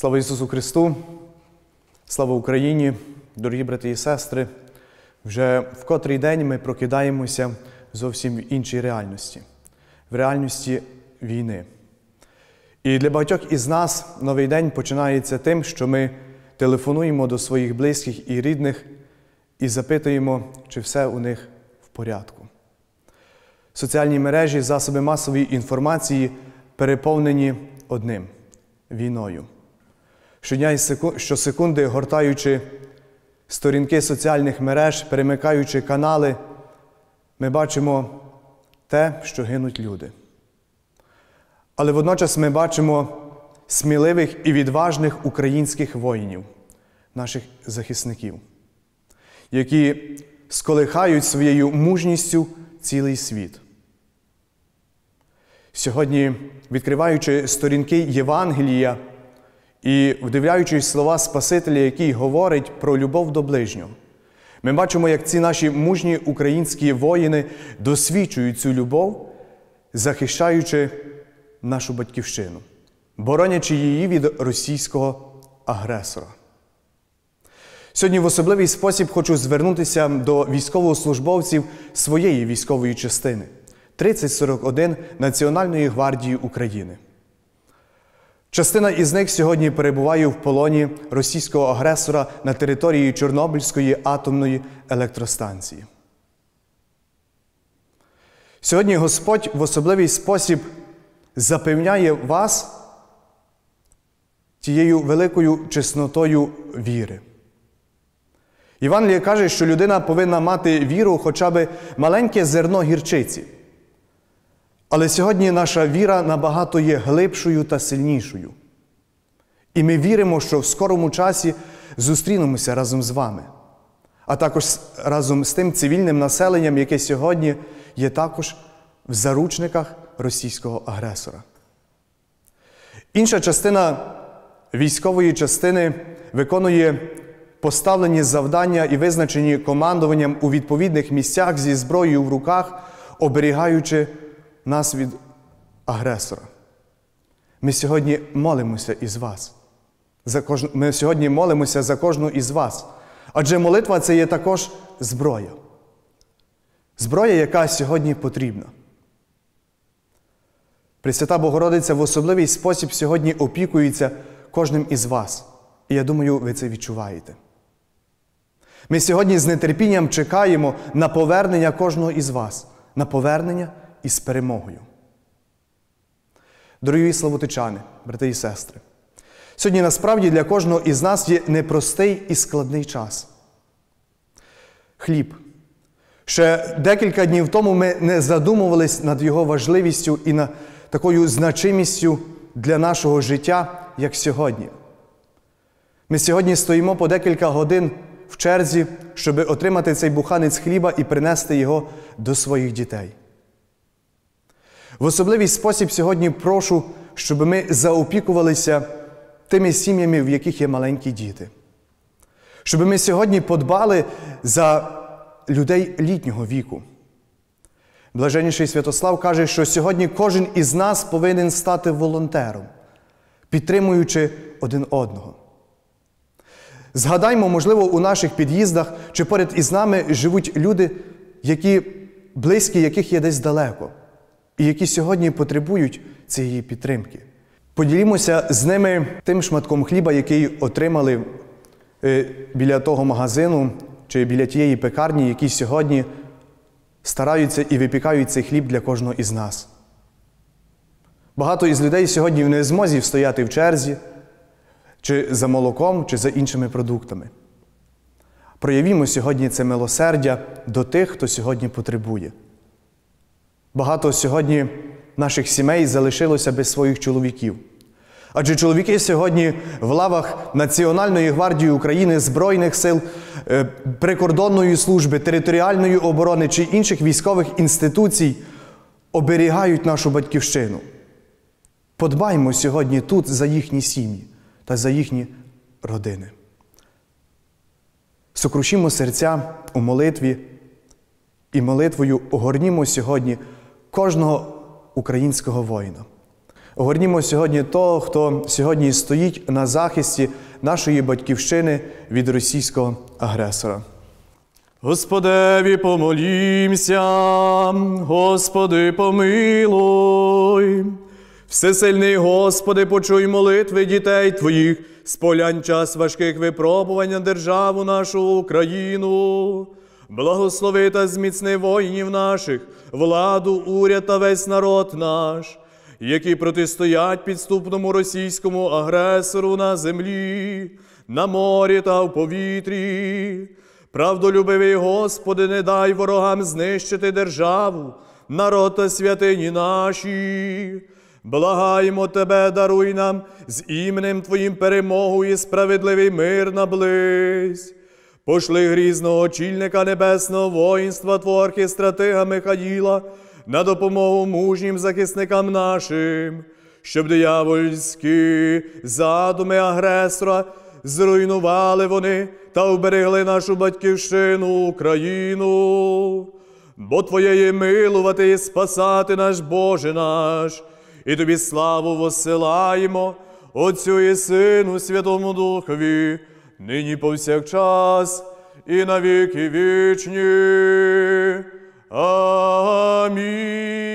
Слава Ісусу Христу, слава Україні, дорогі брати і сестри. Вже в котрий день ми прокидаємося зовсім в іншій реальності, в реальності війни. І для багатьох із нас новий день починається тим, що ми телефонуємо до своїх близьких і рідних і запитуємо, чи все у них в порядку. Соціальні мережі, засоби масової інформації переповнені одним війною щодня щосекунди гортаючи сторінки соціальних мереж, перемикаючи канали, ми бачимо те, що гинуть люди. Але водночас ми бачимо сміливих і відважних українських воїнів, наших захисників, які сколихають своєю мужністю цілий світ. Сьогодні, відкриваючи сторінки Євангелія, і вдивляючись слова Спасителя, який говорить про любов до ближнього, ми бачимо, як ці наші мужні українські воїни досвідчують цю любов, захищаючи нашу батьківщину, боронячи її від російського агресора. Сьогодні в особливий спосіб хочу звернутися до військовослужбовців своєї військової частини 3041 Національної гвардії України. Частина із них сьогодні перебуває в полоні російського агресора на території Чорнобильської атомної електростанції. Сьогодні Господь в особливий спосіб запевняє вас тією великою чеснотою віри. Іван Лія каже, що людина повинна мати віру хоча б маленьке зерно гірчиці. Але сьогодні наша віра набагато є глибшою та сильнішою. І ми віримо, що в скорому часі зустрінемося разом з вами, а також разом з тим цивільним населенням, яке сьогодні є також в заручниках російського агресора. Інша частина військової частини виконує поставлені завдання і визначені командуванням у відповідних місцях зі зброєю в руках, оберігаючи нас від агресора. Ми сьогодні молимося із вас. За кож... Ми сьогодні молимося за кожну із вас. Адже молитва це є також зброя. Зброя, яка сьогодні потрібна. Пресвята Богородиця в особливий спосіб сьогодні опікується кожним із вас. І я думаю, ви це відчуваєте. Ми сьогодні з нетерпінням чекаємо на повернення кожного із вас, на повернення і з перемогою. Дорогі славутичани, брати і сестри, сьогодні насправді для кожного із нас є непростий і складний час. Хліб. Ще декілька днів тому ми не задумувались над його важливістю і над такою значимістю для нашого життя, як сьогодні. Ми сьогодні стоїмо по декілька годин в черзі, щоб отримати цей буханець хліба і принести його до своїх дітей. В особливий спосіб сьогодні прошу, щоб ми заопікувалися тими сім'ями, в яких є маленькі діти. Щоб ми сьогодні подбали за людей літнього віку. Блаженніший Святослав каже, що сьогодні кожен із нас повинен стати волонтером, підтримуючи один одного. Згадаймо, можливо, у наших під'їздах чи поряд із нами живуть люди, які близькі, яких є десь далеко і які сьогодні потребують цієї підтримки. Поділімося з ними тим шматком хліба, який отримали е, біля того магазину чи біля тієї пекарні, які сьогодні стараються і випікають цей хліб для кожного із нас. Багато із людей сьогодні не змозі стояти в черзі, чи за молоком, чи за іншими продуктами. Проявімо сьогодні це милосердя до тих, хто сьогодні потребує. Багато сьогодні наших сімей залишилося без своїх чоловіків. Адже чоловіки сьогодні в лавах Національної гвардії України, Збройних сил, е, прикордонної служби, територіальної оборони чи інших військових інституцій оберігають нашу батьківщину. Подбаймо сьогодні тут за їхні сім'ї та за їхні родини. Сокрушімо серця у молитві і молитвою огорнімо сьогодні кожного українського воїна. Горнімо сьогодні того, хто сьогодні стоїть на захисті нашої батьківщини від російського агресора. Господеві помолімся, Господи помилуй. Всесильний, Господи, почуй молитви дітей Твоїх, з полянь, час важких випробувань на державу нашу Україну. Благослови та зміцни воїнів наших, владу, уряд та весь народ наш, які протистоять підступному російському агресору на землі, на морі та в повітрі. Правдолюбивий, Господи, не дай ворогам знищити державу, народ та святині наші. Благаємо Тебе, даруй нам з іменем Твоїм перемогу і справедливий мир наблизь пошли грізного очільника небесного воїнства твого архістратига Михаїла на допомогу мужнім захисникам нашим, щоб диявольські задуми агресора зруйнували вони та вберегли нашу батьківщину Україну. Бо Твоєї милувати і спасати наш Боже наш, і тобі славу восилаємо, Отцю і Сину, Святому Духові, нині повсякчас, і навіки вічні. Амінь.